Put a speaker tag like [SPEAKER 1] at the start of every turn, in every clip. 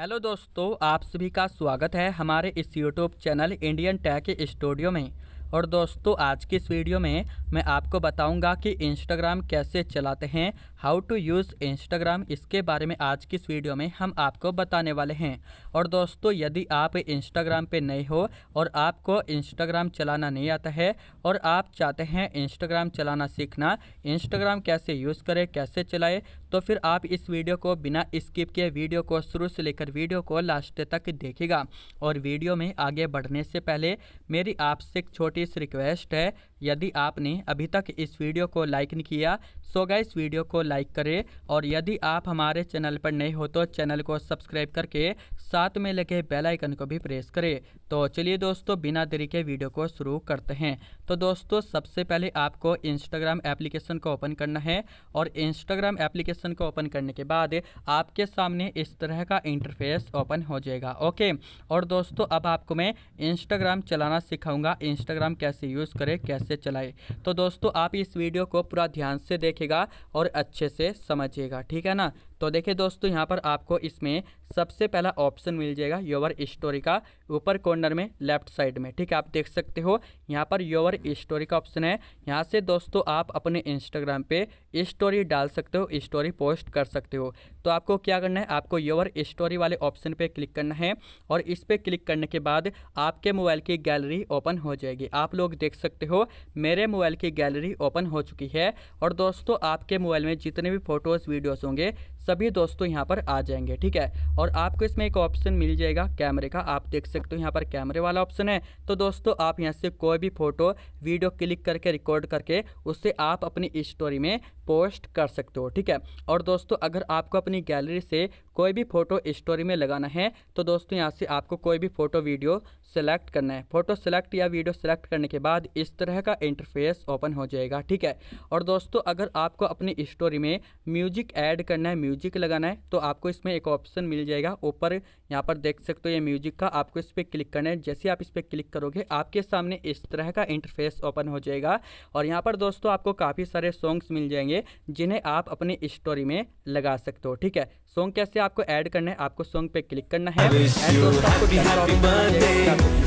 [SPEAKER 1] hello दोस्तों आप सभी का स्वागत है हमारे इस YouTube channel Indian tech studio में और दोस्तों आज की इस वीडियो में मैं आपको बताऊंगा कि इंस्टाग्राम कैसे चलाते हैं हाउ टू यूज़ इंस्टाग्राम इसके बारे में आज की इस वीडियो में हम आपको बताने वाले हैं और दोस्तों यदि आप इंस्टाग्राम पे नए हो और आपको इंस्टाग्राम चलाना नहीं आता है और आप चाहते हैं इंस्टाग्राम चलाना सीखना इंस्टाग्राम कैसे यूज़ करें कैसे चलाए तो फिर आप इस वीडियो को बिना स्किप किए वीडियो को शुरू से लेकर वीडियो को लास्ट तक देखेगा और वीडियो में आगे बढ़ने से पहले मेरी आपसे एक छोटी सी रिक्वेस्ट है यदि आपने अभी तक इस वीडियो को लाइक नहीं किया सो गए इस वीडियो को लाइक करें और यदि आप हमारे चैनल पर नए हो तो चैनल को सब्सक्राइब करके साथ में लगे बेलाइकन को भी प्रेस करें तो चलिए दोस्तों बिना देरी के वीडियो को शुरू करते हैं तो दोस्तों सबसे पहले आपको इंस्टाग्राम एप्लीकेशन को ओपन करना है और इंस्टाग्राम एप्लीकेशन को ओपन करने के बाद आपके सामने इस तरह का इंटरफेस ओपन हो जाएगा ओके और दोस्तों अब आपको मैं इंस्टाग्राम चलाना सिखाऊंगा इंस्टाग्राम कैसे यूज़ करें कैसे चलाए तो दोस्तों आप इस वीडियो को पूरा ध्यान से देखेगा और अच्छे से समझिएगा ठीक है ना तो देखिए दोस्तों यहाँ पर आपको इसमें सबसे पहला ऑप्शन मिल जाएगा योवर स्टोरी का ऊपर कॉर्नर में लेफ्ट साइड में ठीक है आप देख सकते हो यहाँ पर योवर स्टोरी का ऑप्शन है यहाँ से दोस्तों आप अपने इंस्टाग्राम पे स्टोरी डाल सकते हो स्टोरी पोस्ट कर सकते हो तो आपको क्या करना है आपको योवर स्टोरी वाले ऑप्शन पर क्लिक करना है और इस पर क्लिक करने के बाद आपके मोबाइल की गैलरी ओपन हो जाएगी आप लोग देख सकते हो मेरे मोबाइल की गैलरी ओपन हो चुकी है और दोस्तों आपके मोबाइल में जितने भी फोटोज़ वीडियोज़ होंगे सभी दोस्तों यहाँ पर आ जाएंगे ठीक है और आपको इसमें एक ऑप्शन मिल जाएगा कैमरे का आप देख सकते हो यहाँ पर कैमरे वाला ऑप्शन है तो दोस्तों आप यहाँ से कोई भी फोटो वीडियो क्लिक करके रिकॉर्ड करके उससे आप अपनी स्टोरी में पोस्ट कर सकते हो ठीक है और दोस्तों अगर आपको अपनी गैलरी से कोई भी फ़ोटो स्टोरी में लगाना है तो दोस्तों यहाँ से आपको कोई भी फ़ोटो वीडियो सेलेक्ट करना है फ़ोटो सेलेक्ट या वीडियो सेलेक्ट करने के बाद इस तरह का इंटरफेस ओपन हो जाएगा ठीक है और दोस्तों अगर आपको अपनी स्टोरी में म्यूजिक ऐड करना है म्यूजिक लगाना है तो आपको इसमें एक ऑप्शन मिल जाएगा ऊपर यहाँ पर देख सकते हो ये म्यूजिक का आपको इस पर क्लिक करना है जैसे आप इस पर क्लिक करोगे आपके सामने इस तरह का इंटरफेस ओपन हो जाएगा और यहाँ पर दोस्तों आपको काफ़ी सारे सॉन्ग्स मिल जाएंगे चाहिए जिन्हें आप अपनी स्टोरी में लगा सकते हो ठीक है सॉन्ग कैसे आपको ऐड करना है आपको सॉन्ग पे क्लिक करना है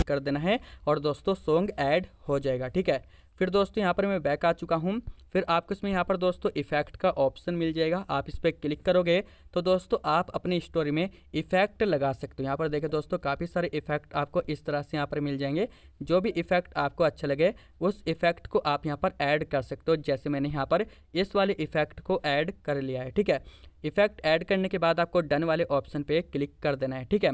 [SPEAKER 1] कर देना है और दोस्तों सॉन्ग ऐड हो जाएगा ठीक है फिर दोस्तों यहाँ पर मैं बैक आ चुका हूँ फिर आपको इसमें यहाँ पर दोस्तों इफेक्ट का ऑप्शन मिल जाएगा आप इस पर क्लिक करोगे तो दोस्तों आप अपनी स्टोरी में इफेक्ट लगा सकते हो यहाँ पर देखें दोस्तों काफ़ी सारे इफेक्ट आपको इस तरह से यहाँ पर मिल जाएंगे जो भी इफेक्ट आपको अच्छा लगे उस इफेक्ट को आप यहाँ पर ऐड कर सकते हो जैसे मैंने यहाँ पर इस वाले इफेक्ट को ऐड कर लिया है ठीक है इफेक्ट ऐड करने के बाद आपको डन वाले ऑप्शन पर क्लिक कर देना है ठीक है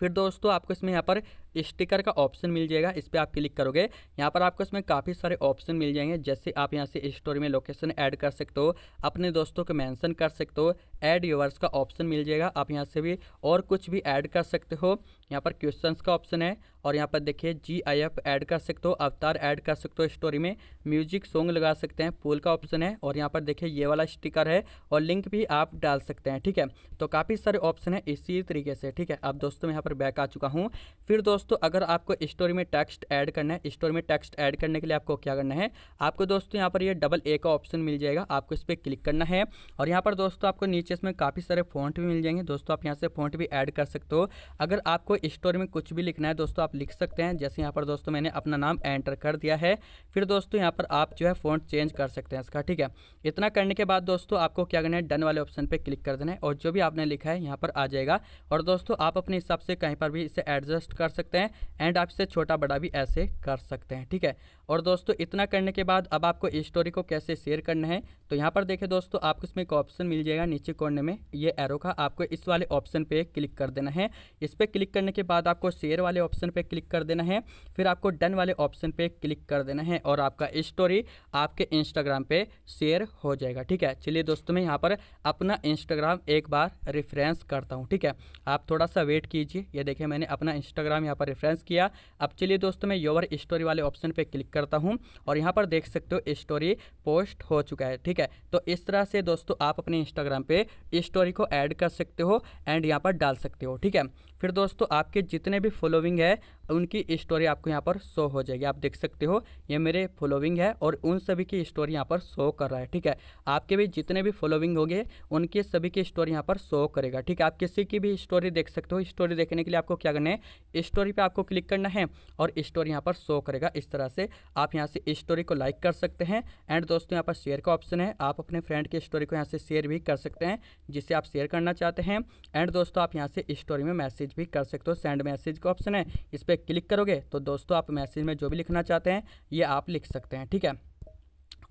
[SPEAKER 1] फिर दोस्तों आपको इसमें यहाँ पर स्टिकर का ऑप्शन मिल जाएगा इस पर आप क्लिक करोगे यहाँ पर आपको इसमें काफ़ी सारे ऑप्शन मिल जाएंगे जैसे आप यहाँ से स्टोरी में लोकेशन ऐड कर सकते हो अपने दोस्तों को मेंशन कर सकते हो ऐड यूवर्स का ऑप्शन मिल जाएगा आप यहाँ से भी और कुछ भी ऐड कर सकते हो यहाँ पर क्वेश्चंस का ऑप्शन है और यहाँ पर देखिए जी आई एफ ऐड कर सकते हो अवतार ऐड कर सकते हो स्टोरी में म्यूजिक सॉन्ग लगा सकते हैं पूल का ऑप्शन है और यहाँ पर देखिए ये वाला स्टिकर है और लिंक भी आप डाल सकते हैं ठीक है तो काफ़ी सारे ऑप्शन है इसी तरीके से ठीक है अब दोस्तों मैं यहाँ पर बैक आ चुका हूँ फिर दोस्तों दोस्तों अगर आपको स्टोरी में टेक्स्ट ऐड करना है स्टोरी में टेक्स्ट ऐड करने के लिए आपको क्या करना है आपको दोस्तों यहाँ पर ये डबल ए का ऑप्शन मिल जाएगा आपको इस पर क्लिक करना है और यहाँ पर दोस्तों आपको नीचे इसमें काफ़ी सारे फॉन्ट भी मिल जाएंगे दोस्तों आप यहाँ से फॉन्ट भी ऐड कर सकते हो अगर आपको स्टोरी में कुछ भी लिखना है दोस्तों आप लिख सकते हैं जैसे यहाँ पर दोस्तों मैंने अपना नाम एंटर कर दिया है फिर दोस्तों यहाँ पर आप जो है फॉन्ट चेंज कर सकते हैं इसका ठीक है इतना करने के बाद दोस्तों आपको क्या करना है डन वाले ऑप्शन पर क्लिक कर देना है और जो भी आपने लिखा है यहाँ पर आ जाएगा और दोस्तों आप अपने हिसाब से कहीं पर भी इसे एडजस्ट कर सकते सकते हैं एंड आप इसे छोटा बड़ा भी ऐसे कर सकते हैं ठीक है और दोस्तों इतना करने के बाद अब आपको स्टोरी को कैसे शेयर करना है तो यहाँ पर देखें दोस्तों आपको इसमें एक ऑप्शन मिल जाएगा नीचे कोने में ये एरो का आपको इस वाले ऑप्शन पे क्लिक कर देना है इस पर क्लिक करने के बाद आपको शेयर वाले ऑप्शन पे क्लिक कर देना है फिर आपको डन वाले ऑप्शन पे क्लिक कर देना है और आपका स्टोरी आपके इंस्टाग्राम पर शेयर हो जाएगा ठीक है चलिए दोस्तों मैं यहाँ पर अपना इंस्टाग्राम एक बार रेफरेंस करता हूँ ठीक है आप थोड़ा सा वेट कीजिए ये देखिए मैंने अपना इंस्टाग्राम यहाँ पर रेफरेंस किया अब चलिए दोस्तों मैं योवर स्टोरी वाले ऑप्शन पर क्लिक करता हूँ और यहाँ पर देख सकते हो स्टोरी पोस्ट हो चुका है ठीक है तो इस तरह से दोस्तों आप अपने इंस्टाग्राम पे स्टोरी को ऐड कर सकते हो एंड यहाँ पर डाल सकते हो ठीक है फिर दोस्तों आपके जितने भी फॉलोविंग है उनकी स्टोरी आपको यहाँ पर शो हो जाएगी आप देख सकते हो ये मेरे फॉलोविंग है और उन सभी की स्टोरी यहाँ पर शो कर रहा है ठीक है आपके भी जितने भी फॉलोविंग होंगे उनके सभी की स्टोरी यहाँ पर शो करेगा ठीक है आप किसी की भी स्टोरी देख सकते हो स्टोरी देखने के लिए आपको क्या करना है स्टोरी पर आपको क्लिक करना है और स्टोरी यहाँ पर शो करेगा इस तरह से आप यहाँ से स्टोरी को लाइक कर सकते हैं एंड दोस्तों यहाँ पर शेयर का ऑप्शन है आप अपने फ्रेंड की स्टोरी को यहाँ से शेयर भी कर सकते हैं जिसे आप शेयर करना चाहते हैं एंड दोस्तों आप यहाँ से स्टोरी में मैसेज मैसेज भी कर सकते हो सेंड मैसेज का ऑप्शन है इस पर क्लिक करोगे तो दोस्तों आप मैसेज में जो भी लिखना चाहते हैं ये आप लिख सकते हैं ठीक है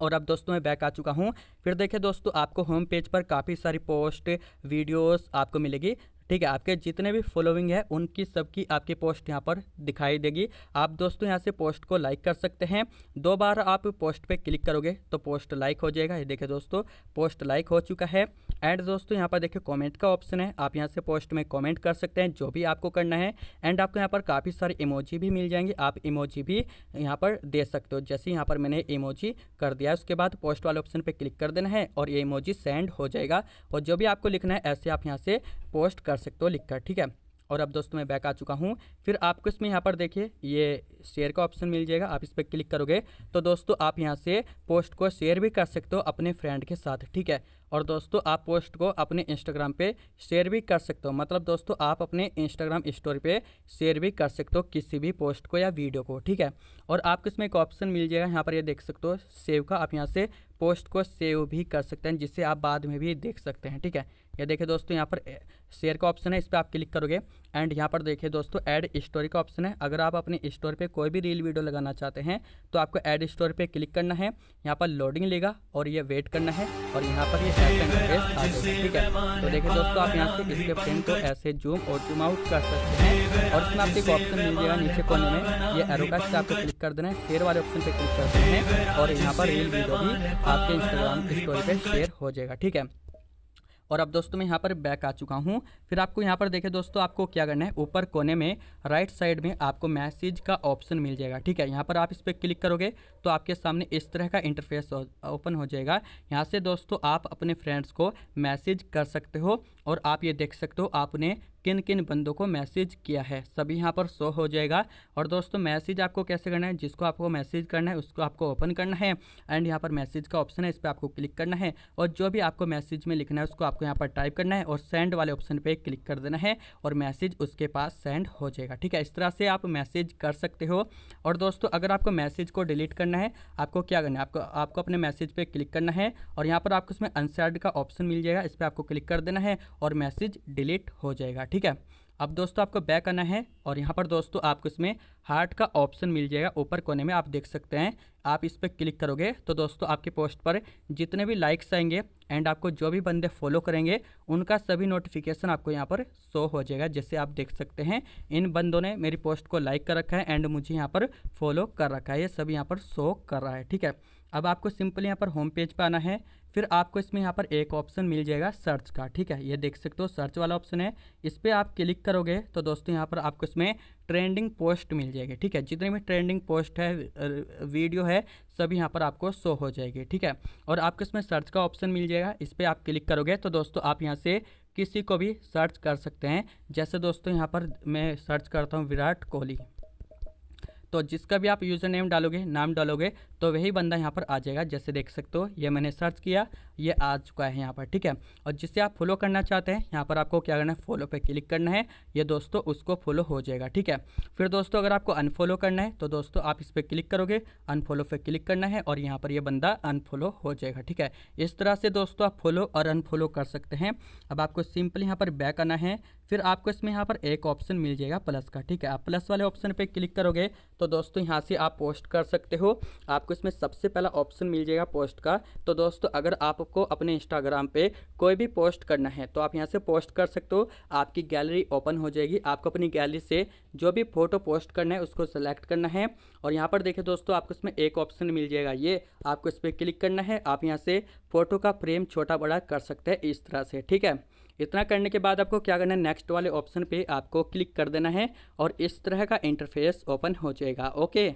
[SPEAKER 1] और अब दोस्तों मैं बैक आ चुका हूँ फिर देखिए दोस्तों आपको होम पेज पर काफ़ी सारी पोस्ट वीडियोस आपको मिलेगी ठीक है आपके जितने भी फॉलोइंग है उनकी सबकी आपकी पोस्ट यहाँ पर दिखाई देगी आप दोस्तों यहाँ से पोस्ट को लाइक कर सकते हैं दो बार आप पोस्ट पे क्लिक करोगे तो पोस्ट लाइक हो जाएगा ये देखिए दोस्तों पोस्ट लाइक हो चुका है एंड दोस्तों यहाँ पर देखिए कमेंट का ऑप्शन है आप यहाँ से पोस्ट में कमेंट कर सकते हैं जो भी आपको करना है एंड आपको यहाँ पर काफ़ी सारे इमोजी भी मिल जाएंगे आप इमोजी भी यहाँ पर दे सकते हो जैसे यहाँ पर मैंने इमोजी कर दिया उसके बाद पोस्ट वाले ऑप्शन पर क्लिक कर देना है और ये इमोजी सेंड हो जाएगा और जो भी आपको लिखना है ऐसे आप यहाँ से पोस्ट कर सकते हो लिखकर ठीक है और अब दोस्तों मैं बैक आ चुका हूँ फिर आपको इसमें यहाँ पर देखिए ये शेयर का ऑप्शन मिल जाएगा आप इस पर क्लिक करोगे तो दोस्तों आप यहाँ से पोस्ट को शेयर भी कर सकते हो अपने फ्रेंड के साथ ठीक है और दोस्तों आप पोस्ट को अपने इंस्टाग्राम पे शेयर भी कर सकते हो मतलब दोस्तों आप अपने इंस्टाग्राम स्टोरी पे शेयर भी कर सकते हो किसी भी पोस्ट को या वीडियो को ठीक है और आपको इसमें एक ऑप्शन मिल जाएगा यहाँ पर ये देख सकते हो सेव का आप यहाँ से पोस्ट को सेव भी कर सकते हैं जिससे आप बाद में भी देख सकते हैं ठीक है ये देखिए दोस्तों यहाँ पर शेयर का ऑप्शन है इस पर आप क्लिक करोगे एंड यहाँ पर देखिए दोस्तों ऐड स्टोरी का ऑप्शन है अगर आप अपने स्टोर पे कोई भी रील वीडियो लगाना चाहते हैं तो आपको ऐड स्टोर पे क्लिक करना है यहाँ पर लोडिंग लेगा और ये वेट करना है और यहाँ पर ये ठीक है तो देखिए दोस्तों आप यहाँ से इसके फ्रेम को ऐसे जूम और जूम आउट कर सकते हैं और इसमें आपको एक ऑप्शन मिल जाएगा नीचे कोने में ये एरो आपको क्लिक कर देना है शेयर वाले ऑप्शन पर क्लिक कर देना है और यहाँ पर रील वीडियो भी आपके इंस्टाग्राम स्टोरी पर शेयर हो जाएगा ठीक है और अब दोस्तों मैं यहाँ पर बैक आ चुका हूँ फिर आपको यहाँ पर देखें दोस्तों आपको क्या करना है ऊपर कोने में राइट साइड में आपको मैसेज का ऑप्शन मिल जाएगा ठीक है यहाँ पर आप इस पर क्लिक करोगे तो आपके सामने इस तरह का इंटरफेस ओपन हो, हो जाएगा यहाँ से दोस्तों आप अपने फ्रेंड्स को मैसेज कर सकते हो और आप ये देख सकते हो आपने किन किन बंदों को मैसेज किया है सभी यहाँ पर शो हो जाएगा और दोस्तों मैसेज आपको कैसे करना है जिसको आपको मैसेज करना है उसको आपको ओपन करना है एंड यहाँ पर मैसेज का ऑप्शन है इस पर आपको क्लिक करना है और जो भी आपको मैसेज में लिखना है उसको आपको यहाँ पर टाइप करना है और सेंड वाले ऑप्शन पर क्लिक कर देना है और मैसेज उसके पास सेंड हो जाएगा ठीक है इस तरह से आप मैसेज कर सकते हो और दोस्तों अगर आपको मैसेज को डिलीट करना है आपको क्या करना है आपको आपको अपने मैसेज पर क्लिक करना है और यहाँ पर आपको इसमें अनसेड का ऑप्शन मिल जाएगा इस पर आपको क्लिक कर देना है और मैसेज डिलीट हो जाएगा ठीक है अब दोस्तों आपको बैक आना है और यहाँ पर दोस्तों आपको इसमें हार्ट का ऑप्शन मिल जाएगा ऊपर कोने में आप देख सकते हैं आप इस पर क्लिक करोगे तो दोस्तों आपके पोस्ट पर जितने भी लाइक्स आएंगे एंड आपको जो भी बंदे फॉलो करेंगे उनका सभी नोटिफिकेशन आपको यहाँ पर शो हो जाएगा जैसे आप देख सकते हैं इन बंदों ने मेरी पोस्ट को लाइक कर रखा है एंड मुझे यहाँ पर फॉलो कर रखा है ये सब यहाँ पर शो कर रहा है ठीक है अब आपको सिंपली यहाँ पर होम पेज पर आना है फिर आपको इसमें यहाँ पर एक ऑप्शन मिल जाएगा सर्च का ठीक है ये देख सकते हो सर्च वाला ऑप्शन है इस पर आप क्लिक करोगे तो दोस्तों यहाँ पर आपको इसमें ट्रेंडिंग पोस्ट मिल जाएगी ठीक है जितने भी ट्रेंडिंग पोस्ट है वीडियो है सभी यहाँ पर आपको शो हो जाएगी ठीक है और आपको इसमें सर्च का ऑप्शन मिल जाएगा इस पर आप क्लिक करोगे तो दोस्तों आप यहाँ से किसी को भी सर्च कर सकते हैं जैसे दोस्तों यहाँ पर मैं सर्च करता हूँ विराट कोहली तो जिसका भी आप यूज़र नेम डालोगे नाम डालोगे तो वही बंदा यहाँ पर आ जाएगा जैसे देख सकते हो ये मैंने सर्च किया ये आ चुका है यहाँ पर ठीक है और जिससे आप फॉलो करना चाहते हैं यहाँ पर आपको क्या करना है फॉलो पर क्लिक करना है ये दोस्तों उसको फॉलो हो जाएगा ठीक है फिर दोस्तों अगर आपको अनफॉलो करना है तो दोस्तों आप इस पर क्लिक करोगे अनफॉलो पर क्लिक करना है और यहाँ पर यह बंदा अनफॉलो हो जाएगा ठीक है इस तरह से दोस्तों आप फॉलो और अनफॉलो कर सकते हैं अब आपको सिंपल यहाँ पर बैक आना है फिर आपको इसमें यहाँ पर एक ऑप्शन मिल जाएगा प्लस का ठीक है आप प्लस वाले ऑप्शन पर क्लिक करोगे तो दोस्तों यहाँ से आप पोस्ट कर सकते हो आपको इसमें सबसे पहला ऑप्शन मिल जाएगा पोस्ट का तो दोस्तों अगर आपको अपने इंस्टाग्राम पे कोई भी पोस्ट करना है तो आप यहाँ से पोस्ट कर सकते हो आपकी गैलरी ओपन हो जाएगी आपको अपनी गैलरी से जो भी फ़ोटो पोस्ट करना है उसको सेलेक्ट करना है और यहाँ पर देखें दोस्तों आपको इसमें एक ऑप्शन मिल जाएगा ये आपको इस पर क्लिक करना है आप यहाँ से फ़ोटो का फ्रेम छोटा बड़ा कर सकते हैं इस तरह से ठीक है इतना करने के बाद आपको क्या करना है नेक्स्ट वाले ऑप्शन पे आपको क्लिक कर देना है और इस तरह का इंटरफेस ओपन हो जाएगा ओके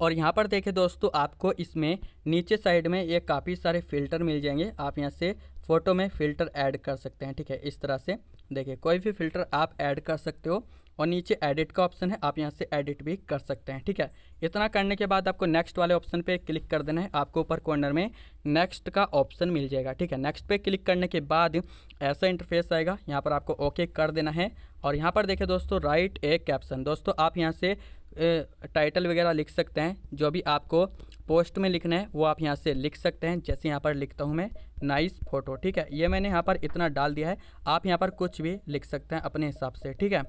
[SPEAKER 1] और यहाँ पर देखें दोस्तों आपको इसमें नीचे साइड में ये काफ़ी सारे फिल्टर मिल जाएंगे आप यहाँ से फ़ोटो में फ़िल्टर ऐड कर सकते हैं ठीक है इस तरह से देखिए कोई भी फिल्टर आप ऐड कर सकते हो और नीचे एडिट का ऑप्शन है आप यहाँ से एडिट भी कर सकते हैं ठीक है इतना करने के बाद आपको नेक्स्ट वाले ऑप्शन पे क्लिक कर देना है आपको ऊपर कॉर्नर में नेक्स्ट का ऑप्शन मिल जाएगा ठीक है नेक्स्ट पे क्लिक करने के बाद ऐसा इंटरफेस आएगा यहाँ पर आपको ओके कर देना है और यहाँ पर देखें दोस्तों राइट ए कैप्शन दोस्तों आप यहाँ से टाइटल वगैरह लिख सकते हैं जो भी आपको पोस्ट में लिखना है वो आप यहाँ से लिख सकते हैं जैसे यहाँ पर लिखता हूँ मैं नाइस फ़ोटो ठीक है ये मैंने यहाँ पर इतना डाल दिया है आप यहाँ पर कुछ भी लिख सकते हैं अपने हिसाब से ठीक है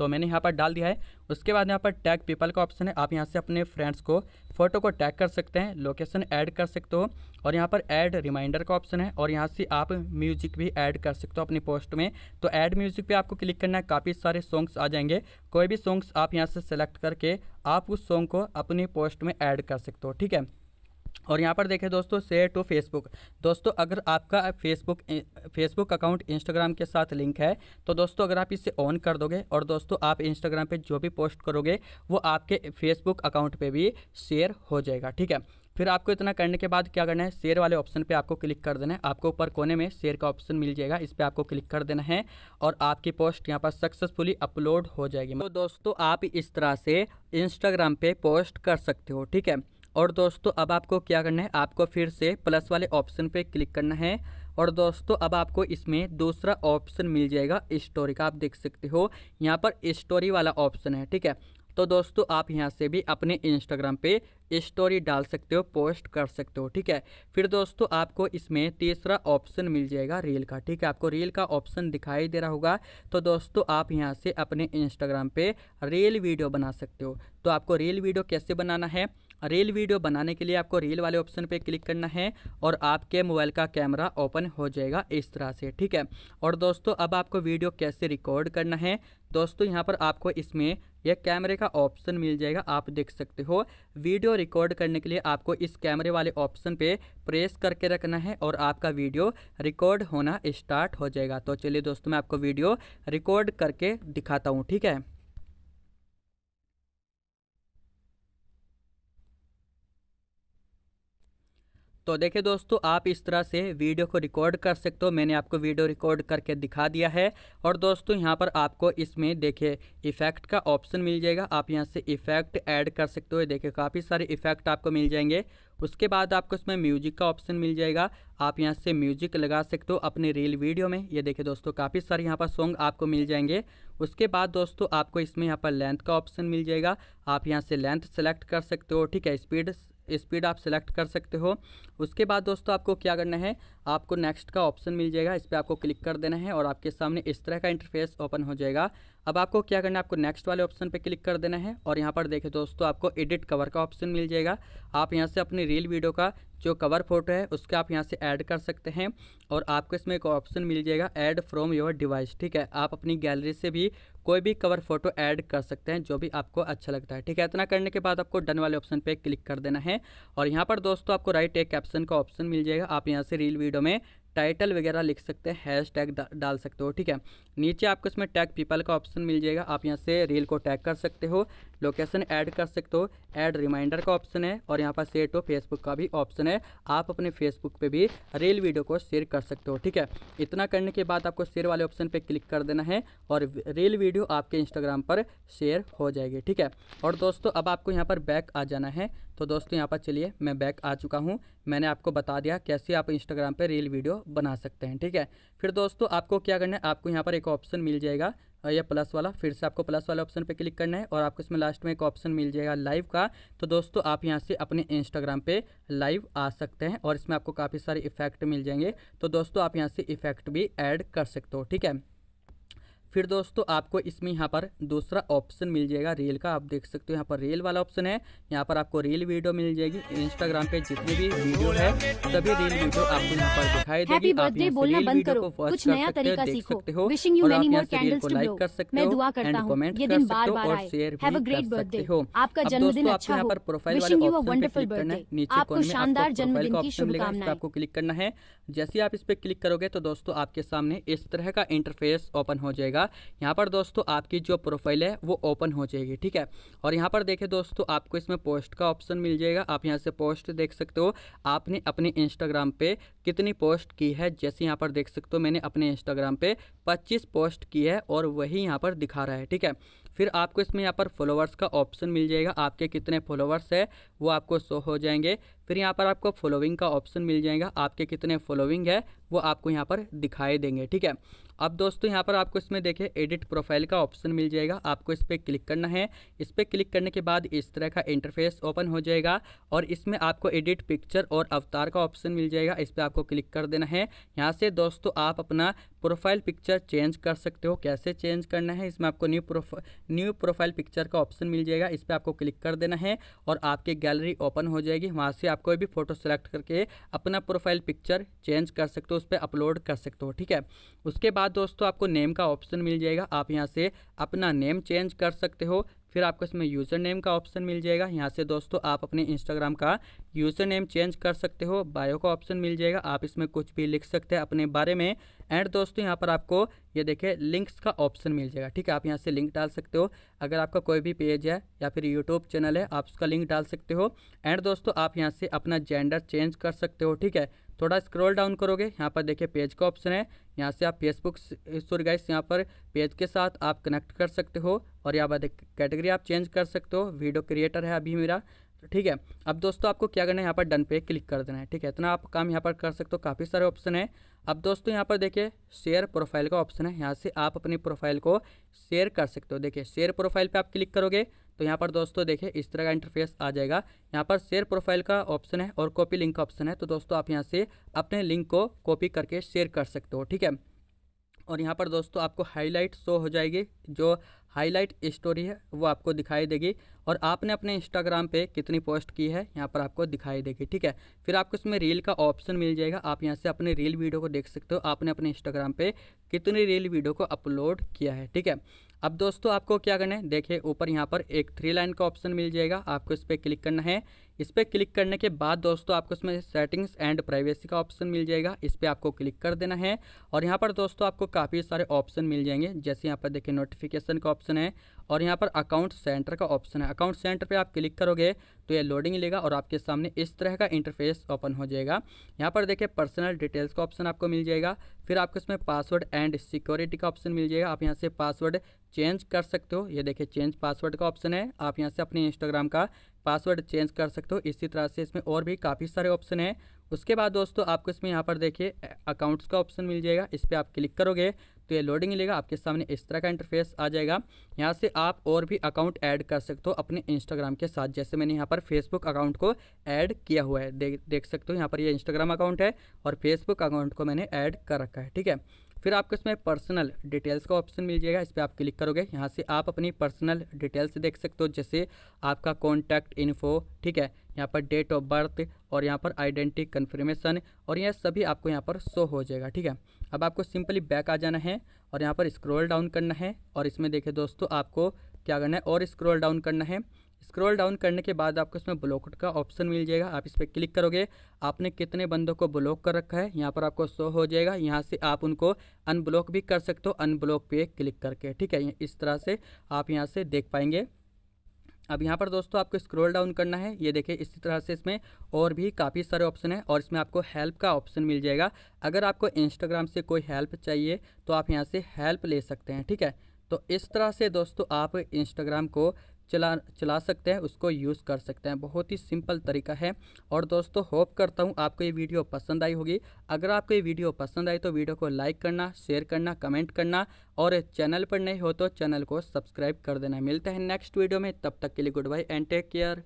[SPEAKER 1] तो मैंने यहाँ पर डाल दिया है उसके बाद यहाँ पर टैग पीपल का ऑप्शन है आप यहाँ से अपने फ्रेंड्स को फोटो को टैग कर सकते हैं लोकेशन ऐड कर सकते हो और यहाँ पर ऐड रिमाइंडर का ऑप्शन है और यहाँ से आप म्यूजिक भी ऐड कर सकते हो अपनी पोस्ट में तो ऐड म्यूजिक पे आपको क्लिक करना है काफ़ी सारे सॉन्ग्स आ जाएंगे कोई भी सॉन्ग्स आप यहाँ से सेलेक्ट करके आप उस सॉन्ग को अपनी पोस्ट में ऐड कर सकते हो ठीक है और यहाँ पर देखें दोस्तों शेयर टू फेसबुक दोस्तों अगर आपका फेसबुक फेसबुक अकाउंट इंस्टाग्राम के साथ लिंक है तो दोस्तों अगर आप इसे ऑन कर दोगे और दोस्तों आप इंस्टाग्राम पे जो भी पोस्ट करोगे वो आपके फेसबुक अकाउंट पे भी शेयर हो जाएगा ठीक है फिर आपको इतना करने के बाद क्या करना है शेयर वाले ऑप्शन पे आपको क्लिक कर देना है आपको ऊपर कोने में शेयर का ऑप्शन मिल जाएगा इस पर आपको क्लिक कर देना है और आपकी पोस्ट यहाँ पर सक्सेसफुली अपलोड हो जाएगी तो दोस्तों आप इस तरह से इंस्टाग्राम पे पोस्ट कर सकते हो ठीक है और दोस्तों अब आपको क्या करना है आपको फिर से प्लस वाले ऑप्शन पे क्लिक करना है और दोस्तों अब आपको इसमें दूसरा ऑप्शन मिल जाएगा स्टोरी का आप देख सकते हो यहाँ पर स्टोरी वाला ऑप्शन है ठीक है तो दोस्तों आप यहाँ से भी अपने इंस्टाग्राम पे स्टोरी डाल सकते हो पोस्ट कर सकते हो ठीक है फिर दोस्तों आपको इसमें तीसरा ऑप्शन मिल जाएगा रील का ठीक है आपको रील का ऑप्शन दिखाई दे रहा होगा तो दोस्तों आप यहाँ से अपने इंस्टाग्राम पे रील वीडियो बना सकते हो तो आपको रील वीडियो कैसे बनाना है रील वीडियो बनाने के लिए आपको रील वाले ऑप्शन पे क्लिक करना है और आपके मोबाइल का कैमरा ओपन हो जाएगा इस तरह से ठीक है और दोस्तों अब आपको वीडियो कैसे रिकॉर्ड करना है दोस्तों यहाँ पर आपको इसमें यह कैमरे का ऑप्शन मिल जाएगा आप देख सकते हो वीडियो रिकॉर्ड करने के लिए आपको इस कैमरे वाले ऑप्शन पे प्रेस करके रखना है और आपका वीडियो रिकॉर्ड होना स्टार्ट हो जाएगा तो चलिए दोस्तों मैं आपको वीडियो रिकॉर्ड करके दिखाता हूँ ठीक है तो देखिए दोस्तों आप इस तरह से वीडियो को रिकॉर्ड कर सकते हो मैंने आपको वीडियो रिकॉर्ड करके दिखा दिया है और दोस्तों यहाँ पर आपको इसमें देखिए इफ़ेक्ट का ऑप्शन मिल जाएगा आप यहाँ से इफ़ेक्ट ऐड कर सकते हो देखिए काफ़ी सारे इफ़ेक्ट आपको मिल जाएंगे उसके बाद आपको इसमें म्यूजिक का ऑप्शन मिल जाएगा आप यहाँ से म्यूजिक लगा सकते हो अपने रील वीडियो में ये देखिए दोस्तों काफ़ी सारे यहाँ पर सॉन्ग आपको मिल जाएंगे उसके बाद दोस्तों आपको इसमें यहाँ पर लेंथ का ऑप्शन मिल जाएगा आप यहाँ से लेंथ सेलेक्ट कर सकते हो ठीक है स्पीड स्पीड आप सिलेक्ट कर सकते हो उसके बाद दोस्तों आपको क्या करना है आपको नेक्स्ट का ऑप्शन मिल जाएगा इस पर आपको क्लिक कर देना है और आपके सामने इस तरह का इंटरफेस ओपन हो जाएगा अब आपको क्या करना है आपको नेक्स्ट वाले ऑप्शन पे क्लिक कर देना है और यहाँ पर देखें दोस्तों आपको एडिट कवर का ऑप्शन मिल जाएगा आप यहाँ से अपनी रील वीडियो का जो कवर फोटो है उसके आप यहाँ से ऐड कर सकते हैं और आपको इसमें एक ऑप्शन मिल जाएगा ऐड फ्रॉम योर डिवाइस ठीक है आप अपनी गैलरी से भी कोई भी कवर फोटो ऐड कर सकते हैं जो भी आपको अच्छा लगता है ठीक है इतना करने के बाद आपको डन वाले ऑप्शन पर क्लिक कर देना है और यहाँ पर दोस्तों आपको राइट एक कैप्शन का ऑप्शन मिल जाएगा आप यहाँ से रील वीडियो शब्दों में टाइटल वगैरह लिख सकते हैं हैश टैग डाल सकते हो ठीक है नीचे आपको इसमें टैग पीपल का ऑप्शन मिल जाएगा आप यहाँ से रील को टैग कर सकते हो लोकेशन ऐड कर सकते हो ऐड रिमाइंडर का ऑप्शन है और यहाँ पर शेयर टू फेसबुक का भी ऑप्शन है आप अपने फेसबुक पे भी रील वीडियो को शेयर कर सकते हो ठीक है इतना करने के बाद आपको शेयर वाले ऑप्शन पर क्लिक कर देना है और रील वीडियो आपके इंस्टाग्राम पर शेयर हो जाएगी ठीक है और दोस्तों अब आपको यहाँ पर बैक आ जाना है तो दोस्तों यहाँ पर चलिए मैं बैक आ चुका हूँ मैंने आपको बता दिया कैसे आप इंस्टाग्राम पर रील वीडियो बना सकते हैं ठीक है फिर दोस्तों आपको क्या करना है आपको यहाँ पर एक ऑप्शन मिल जाएगा या प्लस वाला फिर से आपको प्लस वाले ऑप्शन पर क्लिक करना है और आपको इसमें लास्ट में एक ऑप्शन मिल जाएगा लाइव का तो दोस्तों आप यहाँ से अपने इंस्टाग्राम पे लाइव आ सकते हैं और इसमें आपको काफ़ी सारे इफेक्ट मिल जाएंगे तो दोस्तों आप यहाँ से इफेक्ट भी ऐड कर सकते हो ठीक है फिर दोस्तों आपको इसमें यहाँ पर दूसरा ऑप्शन मिल जाएगा रेल का आप देख सकते हो यहाँ पर रेल वाला ऑप्शन है यहाँ पर आपको रेल वीडियो मिल जाएगी इंस्टाग्राम पे जितनी भी वीडियो है सभी रेल वीडियो आपको यहाँ पर दिखाई देगी आप बोलना बंद करो कुछ नया तरीका सीखो हो लाइक कर सकते हो एंड सकते हो और शेयर भी सकते हो आपका जन्मदिन प्रोफाइल अच्छा नीचे आपको क्लिक करना है जैसे आप इस पे क्लिक करोगे तो दोस्तों आपके सामने इस तरह का इंटरफेस ओपन हो जाएगा जाएगा यहाँ पर दोस्तों आपकी जो प्रोफाइल है वो ओपन हो जाएगी ठीक है और यहाँ पर देखें दोस्तों आपको इसमें पोस्ट का ऑप्शन मिल जाएगा आप यहाँ से पोस्ट देख सकते हो आपने अपने इंस्टाग्राम पे कितनी पोस्ट की है जैसे यहाँ पर देख सकते हो मैंने अपने इंस्टाग्राम पे 25 पोस्ट की है और वही यहाँ पर दिखा रहा है ठीक है फिर आपको इसमें यहाँ पर फॉलोवर्स का ऑप्शन मिल जाएगा आपके कितने फॉलोअर्स है वो आपको शो हो जाएंगे फिर यहाँ पर आपको फॉलोइंग का ऑप्शन मिल जाएगा आपके कितने फॉलोइंग है वो आपको यहाँ पर दिखाई देंगे ठीक है अब दोस्तों यहाँ पर आपको इसमें देखें एडिट प्रोफाइल का ऑप्शन मिल जाएगा आपको इस पर क्लिक करना है इस पर क्लिक करने के बाद इस तरह का इंटरफेस ओपन हो जाएगा और इसमें आपको एडिट पिक्चर और अवतार का ऑप्शन मिल जाएगा इस पर आपको क्लिक कर देना है यहाँ से दोस्तों आप अपना प्रोफाइल पिक्चर चेंज कर सकते हो कैसे चेंज करना है इसमें आपको new profile new profile picture का ऑप्शन मिल जाएगा इस पर आपको क्लिक कर देना है और आपकी गैलरी ओपन हो जाएगी वहाँ से आप कोई भी फोटो सेलेक्ट करके अपना प्रोफाइल पिक्चर चेंज कर सकते हो उस पर अपलोड कर सकते हो ठीक है उसके बाद दोस्तों आपको नेम का ऑप्शन मिल जाएगा आप यहाँ से अपना नेम चेंज कर सकते हो फिर आपको इसमें यूज़र नेम का ऑप्शन मिल जाएगा यहाँ से दोस्तों आप अपने इंस्टाग्राम का यूज़र नेम चेंज कर सकते हो बायो का ऑप्शन मिल जाएगा आप इसमें कुछ भी लिख सकते हैं अपने बारे में एंड दोस्तों यहाँ पर आपको ये देखे लिंक्स का ऑप्शन मिल जाएगा ठीक है आप यहाँ से लिंक डाल सकते हो अगर आपका कोई भी पेज है या फिर यूट्यूब चैनल है आप उसका लिंक डाल सकते हो एंड दोस्तों आप यहाँ से अपना जेंडर चेंज कर सकते हो ठीक है थोड़ा स्क्रॉल डाउन करोगे यहाँ पर देखिए पेज का ऑप्शन है यहाँ से आप फेसबुक सॉरी गाइस यहाँ पर पेज के साथ आप कनेक्ट कर सकते हो और यहाँ पर कैटेगरी आप चेंज कर सकते हो वीडियो क्रिएटर है अभी मेरा तो ठीक है अब दोस्तों आपको क्या करना है यहाँ पर डन पे क्लिक कर देना है ठीक है इतना आप काम यहाँ पर कर सकते हो काफ़ी सारे ऑप्शन है अब दोस्तों यहाँ पर देखिए शेयर प्रोफाइल का ऑप्शन है यहाँ से आप अपनी प्रोफाइल को शेयर कर सकते हो देखिए शेयर प्रोफाइल पे आप क्लिक करोगे तो यहाँ पर दोस्तों देखिए इस तरह का इंटरफेस आ जाएगा यहाँ पर शेयर प्रोफाइल का ऑप्शन है और कॉपी लिंक का ऑप्शन है तो दोस्तों आप यहाँ से अपने लिंक को कॉपी करके शेयर कर सकते हो ठीक है और यहाँ पर दोस्तों आपको हाईलाइट शो हो जाएगी जो हाईलाइट स्टोरी है वो आपको दिखाई देगी और आपने अपने इंस्टाग्राम पे कितनी पोस्ट की है यहाँ पर आपको दिखाई देगी ठीक है फिर आपको इसमें रील का ऑप्शन मिल जाएगा आप यहाँ से अपने रील वीडियो को देख सकते हो आपने अपने इंस्टाग्राम पे कितनी रील वीडियो को अपलोड किया है ठीक है अब दोस्तों आपको क्या करना है देखिए ऊपर यहाँ पर एक थ्री लाइन का ऑप्शन मिल जाएगा आपको इस पर क्लिक करना है इस पर क्लिक करने के बाद दोस्तों आपको इसमें सेटिंग्स एंड प्राइवेसी का ऑप्शन मिल जाएगा इस पर आपको क्लिक कर देना है और यहाँ पर दोस्तों आपको काफ़ी सारे ऑप्शन मिल जाएंगे जैसे यहाँ पर देखिए नोटिफिकेशन का ऑप्शन है और यहाँ पर अकाउंट सेंटर का ऑप्शन है अकाउंट सेंटर पर आप क्लिक करोगे तो ये लोडिंग लेगा और आपके सामने इस तरह का इंटरफेस ओपन हो जाएगा यहाँ पर देखिए पर्सनल डिटेल्स का ऑप्शन आपको मिल जाएगा फिर आपको इसमें पासवर्ड एंड सिक्योरिटी का ऑप्शन मिल जाएगा आप यहाँ से पासवर्ड चेंज कर सकते हो ये देखिए चेंज पासवर्ड का ऑप्शन है आप यहाँ से अपने इंस्टाग्राम का पासवर्ड चेंज कर सकते हो इसी तरह से इसमें और भी काफ़ी सारे ऑप्शन हैं उसके बाद दोस्तों आपको इसमें यहाँ पर देखिए अकाउंट्स का ऑप्शन मिल जाएगा इस पर आप क्लिक करोगे तो ये लोडिंग लेगा आपके सामने इस तरह का इंटरफेस आ जाएगा यहाँ से आप और भी अकाउंट ऐड कर सकते हो अपने इंस्टाग्राम के साथ जैसे मैंने यहाँ पर फेसबुक अकाउंट को ऐड किया हुआ है दे, देख सकते हो यहाँ पर ये यह इंस्टाग्राम अकाउंट है और फेसबुक अकाउंट को मैंने ऐड कर रखा है ठीक है फिर आपको इसमें पर्सनल डिटेल्स का ऑप्शन मिल जाएगा इस पर आप क्लिक करोगे यहाँ से आप अपनी पर्सनल डिटेल्स देख सकते हो जैसे आपका कॉन्टैक्ट इन्फो ठीक है यहाँ पर डेट ऑफ बर्थ और यहाँ पर आइडेंटिटी कन्फर्मेशन और यह सभी आपको यहाँ पर शो हो जाएगा ठीक है अब आपको सिंपली बैक आ जाना है और यहाँ पर स्क्रॉल डाउन करना है और इसमें देखें दोस्तों आपको क्या करना है और स्क्रॉल डाउन करना है स्क्रॉल डाउन करने के बाद आपको इसमें ब्लॉक का ऑप्शन मिल जाएगा आप इस पर क्लिक करोगे आपने कितने बंदों को ब्लॉक कर रखा है यहाँ पर आपको शो हो जाएगा यहाँ से आप उनको अनब्लॉक भी कर सकते हो अनब्लॉक पे क्लिक करके ठीक है इस तरह से आप यहाँ से देख पाएंगे अब यहाँ पर दोस्तों आपको स्क्रॉल डाउन करना है ये देखिए इसी तरह से इसमें और भी काफ़ी सारे ऑप्शन हैं और इसमें आपको हेल्प का ऑप्शन मिल जाएगा अगर आपको इंस्टाग्राम से कोई हेल्प चाहिए तो आप यहाँ से हेल्प ले सकते हैं ठीक है तो इस तरह से दोस्तों आप इंस्टाग्राम को चला चला सकते हैं उसको यूज़ कर सकते हैं बहुत ही सिंपल तरीका है और दोस्तों होप करता हूँ आपको ये वीडियो पसंद आई होगी अगर आपको ये वीडियो पसंद आई तो वीडियो को लाइक करना शेयर करना कमेंट करना और चैनल पर नहीं हो तो चैनल को सब्सक्राइब कर देना मिलता है नेक्स्ट वीडियो में तब तक के लिए good bye and take care